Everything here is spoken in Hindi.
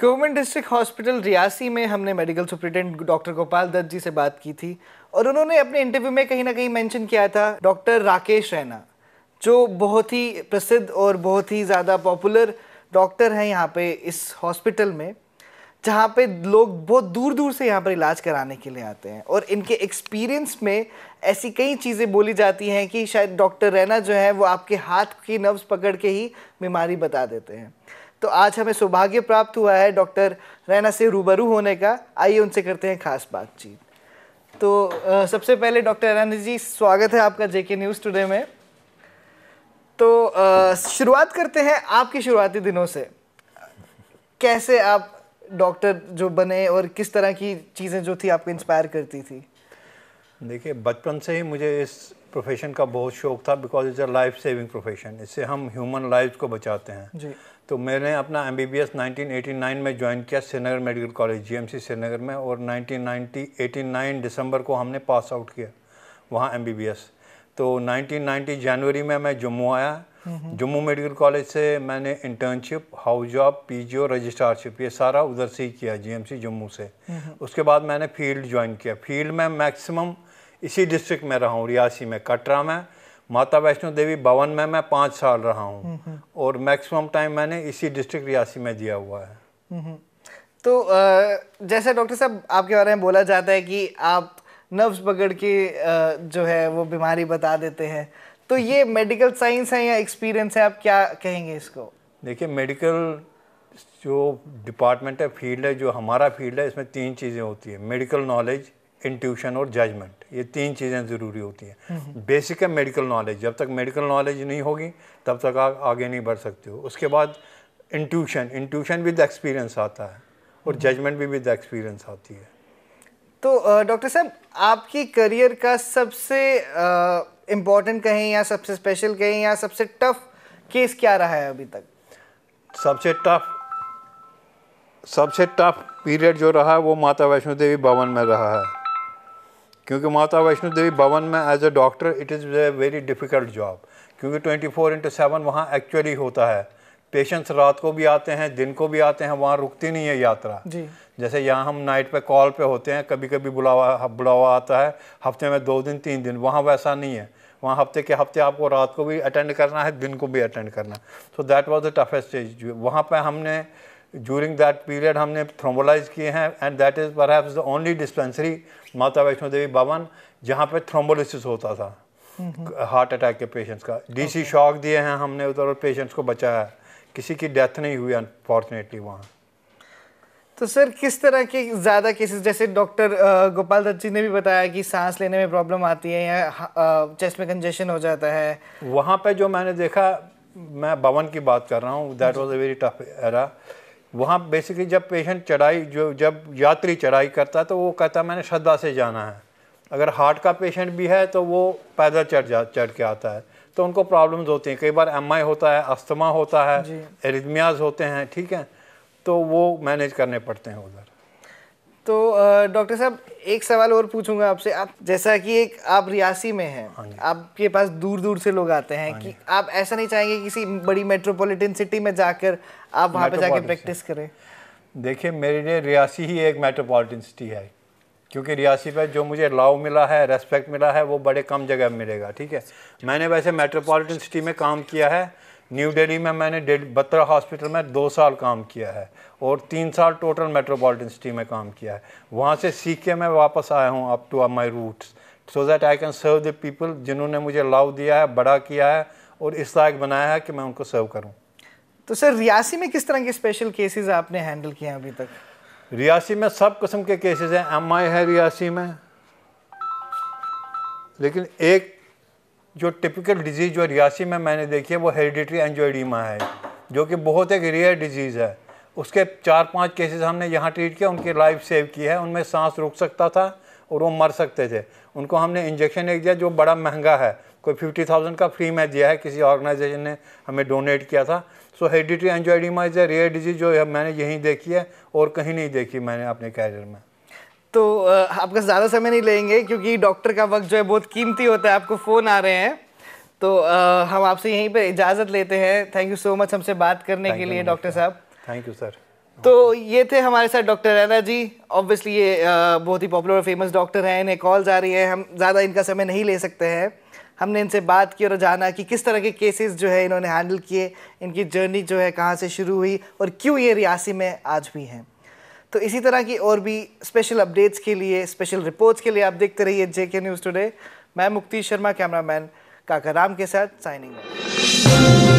गवर्नमेंट डिस्ट्रिक्ट हॉस्पिटल रियासी में हमने medical superintendent doctor Gopal Dutt ji से बात की थी और उन्होंने अपने इंटरव्यू में कहीं ना कहीं मेंशन किया था डॉक्टर राकेश रैना जो बहुत ही प्रसिद्ध और बहुत ही ज़्यादा पॉपुलर डॉक्टर हैं यहाँ पे इस हॉस्पिटल में जहाँ पे लोग बहुत दूर दूर से यहाँ पर इलाज कराने के लिए आते हैं और इनके एक्सपीरियंस में ऐसी कई चीज़ें बोली जाती हैं कि शायद डॉक्टर रैना जो है वो आपके हाथ की नर्व्स पकड़ के ही बीमारी बता देते हैं तो आज हमें सौभाग्य प्राप्त हुआ है डॉक्टर रैना से रूबरू होने का आइए उनसे करते हैं खास बातचीत तो आ, सबसे पहले डॉक्टर रैना जी स्वागत है आपका जेके न्यूज़ टुडे में तो आ, शुरुआत करते हैं आपके शुरुआती दिनों से कैसे आप डॉक्टर जो बने और किस तरह की चीज़ें जो थी आपको इंस्पायर करती थी देखिए बचपन से ही मुझे इस प्रोफेशन का बहुत शौक था because is a life saving profession इससे हम ह्यूमन लाइफ को बचाते हैं जी तो मैंने अपना एम बी बी एस में ज्वाइन किया Srinagar medical college G M C Srinagar में और नाइन दिसंबर को हमने पास आउट किया वहाँ एम बी बी एस तो 1990 जनवरी में मैं जम्मू आया जम्मू मेडिकल कॉलेज से मैंने internship house job P G O registrarship ये सारा उधर से ही किया जी एम सी जम्मू से उसके बाद मैंने फील्ड ज्वाइन किया फील्ड में मैक्सिमम इसी डिस्ट्रिक्ट में रहा हूँ रियासी में कटरा में माता वैष्णो देवी भवन में मैं पाँच साल रहा हूँ हम्म, हम्म। और मैक्सिमम टाइम मैंने इसी डिस्ट्रिक्ट रियासी में दिया हुआ है हम्म, तो जैसे डॉक्टर साहब आपके बारे में बोला जाता है कि आप नर्व्स पकड़ के जो है वो बीमारी बता देते हैं तो ये मेडिकल साइंस है या एक्सपीरियंस है आप क्या कहेंगे इसको देखिए मेडिकल जो डिपार्टमेंट है फील्ड है जो हमारा फील्ड है इसमें तीन चीज़ें होती है मेडिकल नॉलेज इंट्यूशन और जजमेंट ये तीन चीज़ें ज़रूरी होती हैं बेसिक हम्म, हम्म। है मेडिकल नॉलेज जब तक मेडिकल नॉलेज नहीं होगी तब तक आप आगे नहीं बढ़ सकते हो उसके बाद इंट्यूशन इंट्यूशन विद एक्सपीरियंस आता है और जजमेंट हम्म। भी विद एक्सपीरियंस आती है तो डॉक्टर साहब आपकी करियर का सबसे इम्पोर्टेंट कहें या सबसे स्पेशल कहें या सबसे टफ केस क्या रहा है अभी तक सबसे टफ सबसे टफ पीरियड जो रहा है वो माता वैष्णो देवी भवन में रहा है क्योंकि माता वैष्णो देवी भवन में as a doctor it is a very difficult job क्योंकि 24 फोर इंटू सेवन वहाँ एक्चुअली होता है पेशेंट्स रात को भी आते हैं दिन को भी आते हैं वहाँ रुकती नहीं है यात्रा जी जैसे यहाँ हम नाइट पे कॉल पे होते हैं कभी कभी बुलावा बुलावा आता है हफ्ते में दो दिन तीन दिन वहाँ वैसा नहीं है वहाँ हफ्ते के हफ्ते आपको रात को भी अटेंड करना है दिन को भी अटेंड करना है so that was the toughest stage वहाँ पर हमने ड्यूरिंग दैट पीरियड हमने थ्रोम्बोलाइज किए हैं एंड दैट इज़ पर द ओनली डिस्पेंसरी माता वैष्णो देवी भवन जहाँ पे थ्रोम्बोलिसिस होता था हार्ट अटैक के पेशेंट्स का डीसी सी शॉक दिए हैं हमने उधर और पेशेंट्स को बचाया किसी की डेथ नहीं हुई अनफॉर्चुनेटली वहाँ तो सर किस तरह के ज़्यादा केसेस जैसे डॉक्टर गोपाल दत्त जी ने भी बताया कि सांस लेने में प्रॉब्लम आती है या चेस्ट में कंजेशन हो जाता है वहाँ पे जो मैंने देखा मैं भवन की बात कर रहा हूँ that was a very tough era वहाँ बेसिकली जब पेशेंट चढ़ाई जो जब यात्री चढ़ाई करता है तो वो कहता है मैंने श्रद्धा से जाना है अगर हार्ट का पेशेंट भी है तो वो पैदल चढ़ जा चढ़ के आता है तो उनको प्रॉब्लम्स होती हैं कई बार एम होता है अस्थमा होता है एरिदमियाज होते हैं ठीक है तो वो मैनेज करने पड़ते हैं उधर तो डॉक्टर साहब एक सवाल और पूछूंगा आपसे आप जैसा कि एक आप रियासी में हैं हाँ आपके पास दूर दूर से लोग आते हैं हाँ कि आप ऐसा नहीं चाहेंगे किसी बड़ी मेट्रोपॉलिटन सिटी में जाकर आप वहाँ पर जाकर प्रैक्टिस करें देखिए मेरे लिए रियासी ही एक मेट्रोपॉलिटन सिटी है क्योंकि रियासी पर जो मुझे लाव मिला है रेस्पेक्ट मिला है वो बड़े कम जगह मिलेगा ठीक है मैंने वैसे मेट्रोपॉलिटन सिटी में काम किया है न्यू दिल्ली में मैंने बत्रा हॉस्पिटल में दो साल काम किया है और तीन साल टोटल मेट्रोपॉलिटन सिटी में काम किया है वहाँ से सीख के मैं वापस आया हूँ up to my roots so that I can serve the people जिन्होंने मुझे लव दिया है बड़ा किया है और इस लायक बनाया है कि मैं उनको सर्व करूँ तो सर रियासी में किस तरह के स्पेशल केसेस आपने हैंडल किए हैं अभी तक रियासी में सब किस्म के केसेस हैं एम है रियासी में लेकिन एक जो टिपिकल डिजीज़ जो रियासी में मैंने देखी है वो हेरिडिटरी एंजोइडीमा है जो कि बहुत एक रेयर डिजीज़ है उसके चार पांच केसेस हमने यहाँ ट्रीट किया उनकी लाइफ सेव की है उनमें सांस रुक सकता था और वो मर सकते थे उनको हमने इंजेक्शन एक दिया जो बड़ा महंगा है कोई फिफ्टी थाउजेंड का फ्री में दिया है किसी ऑर्गेनाइजेशन ने हमें डोनेट किया था so hereditary angioedema is a rare disease जो मैंने यहीं देखी है और कहीं नहीं देखी मैंने अपने कैरियर में तो आपका ज़्यादा समय नहीं लेंगे क्योंकि डॉक्टर का वक्त जो है बहुत कीमती होता है आपको फ़ोन आ रहे हैं तो हम आपसे यहीं पर इजाज़त लेते हैं थैंक यू सो मच हमसे बात करने के लिए डॉक्टर साहब थैंक यू सर तो ये थे हमारे साथ डॉक्टर रैना जी ऑब्वियसली ये बहुत ही पॉपुलर और फेमस डॉक्टर हैं इन्हें कॉल आ रही है हम ज़्यादा इनका समय नहीं ले सकते हैं हमने इनसे बात की और जाना कि किस तरह के केसेस जो है इन्होंने हैंडल किए इनकी जर्नी जो है कहाँ से शुरू हुई और क्यों ये रियासी में आज भी हैं तो इसी तरह की और भी स्पेशल अपडेट्स के लिए स्पेशल रिपोर्ट्स के लिए आप देखते रहिए जे के न्यूज़ टुडे मैं मुक्ति शर्मा कैमरामैन काका राम के साथ साइनिंग